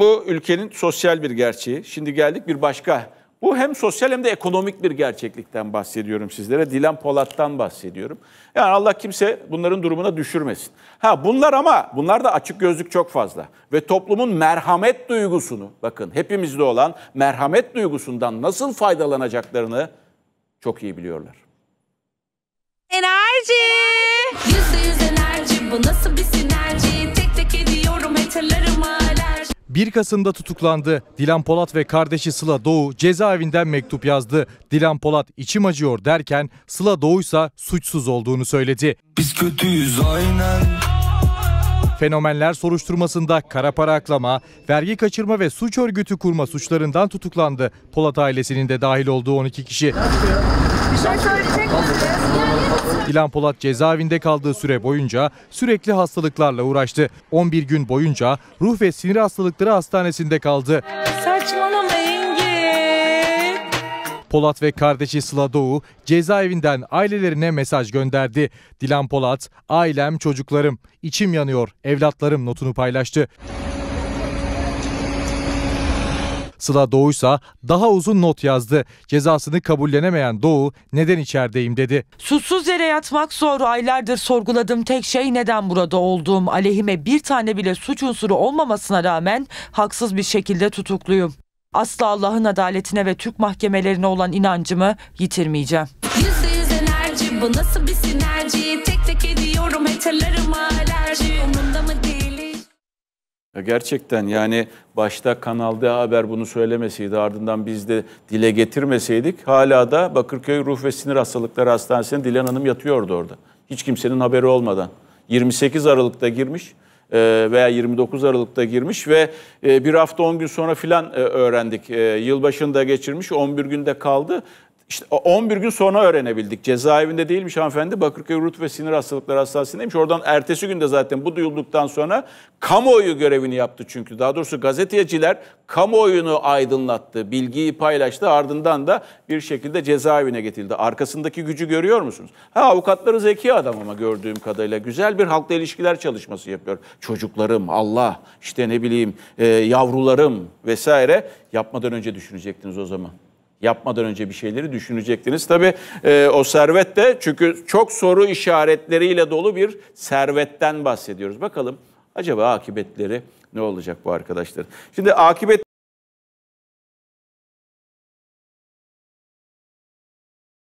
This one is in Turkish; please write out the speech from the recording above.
bu ülkenin sosyal bir gerçeği. Şimdi geldik bir başka. Bu hem sosyal hem de ekonomik bir gerçeklikten bahsediyorum sizlere. Dilan Polat'tan bahsediyorum. Yani Allah kimse bunların durumuna düşürmesin. Ha bunlar ama bunlar da açık gözlük çok fazla. Ve toplumun merhamet duygusunu bakın hepimizde olan merhamet duygusundan nasıl faydalanacaklarını çok iyi biliyorlar. Enerji! Yüzde yüz enerji bu nasıl bir sinerji? 1 Kasım'da tutuklandı. Dilan Polat ve kardeşi Sıla Doğu cezaevinden mektup yazdı. Dilan Polat içim acıyor derken Sıla Doğu ise suçsuz olduğunu söyledi. Biz kötüyüz aynen. Fenomenler soruşturmasında kara para aklama, vergi kaçırma ve suç örgütü kurma suçlarından tutuklandı. Polat ailesinin de dahil olduğu 12 kişi. Bir şey Polat cezaevinde kaldığı süre boyunca sürekli hastalıklarla uğraştı. 11 gün boyunca ruh ve sinir hastalıkları hastanesinde kaldı. Polat ve kardeşi Sıla Doğu cezaevinden ailelerine mesaj gönderdi. Dilan Polat, ailem çocuklarım, içim yanıyor, evlatlarım notunu paylaştı. Sıla Doğu ise daha uzun not yazdı. Cezasını kabullenemeyen Doğu neden içerideyim dedi. Susuz yere yatmak zor. Aylardır sorguladığım tek şey neden burada olduğum. Aleyhime bir tane bile suç unsuru olmamasına rağmen haksız bir şekilde tutukluyum. Asla Allah'ın adaletine ve Türk mahkemelerine olan inancımı yitirmeyeceğim. Yüzde yüz enerji bu nasıl bir sinerji tek tek ediyorum heterlerime alerji. Onun ya gerçekten yani başta Kanal D Haber bunu söylemeseydi ardından biz de dile getirmeseydik hala da Bakırköy Ruh ve Sinir Hastalıkları hastanesinde Dilan Hanım yatıyordu orada. Hiç kimsenin haberi olmadan. 28 Aralık'ta girmiş e, veya 29 Aralık'ta girmiş ve e, bir hafta 10 gün sonra filan e, öğrendik. Yılbaşını da geçirmiş 11 günde kaldı. İşte 11 gün sonra öğrenebildik. Cezaevinde değilmiş hanımefendi. Bakırköy Rut ve Sinir Hastalıkları Hastanesi'ndeymiş. Oradan ertesi günde zaten bu duyulduktan sonra kamuoyu görevini yaptı çünkü. Daha doğrusu gazeteciler kamuoyunu aydınlattı, bilgiyi paylaştı. Ardından da bir şekilde cezaevine getirildi. Arkasındaki gücü görüyor musunuz? Ha avukatları zeki adam ama gördüğüm kadarıyla. Güzel bir halkla ilişkiler çalışması yapıyor. Çocuklarım, Allah, işte ne bileyim e, yavrularım vesaire. Yapmadan önce düşünecektiniz o zaman yapmadan önce bir şeyleri düşünecektiniz. Tabii e, o servet de çünkü çok soru işaretleriyle dolu bir servetten bahsediyoruz. Bakalım acaba akıbetleri ne olacak bu arkadaşlar? Şimdi akıbet